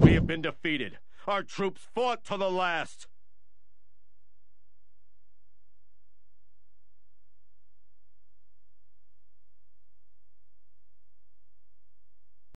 We have been defeated. Our troops fought to the last.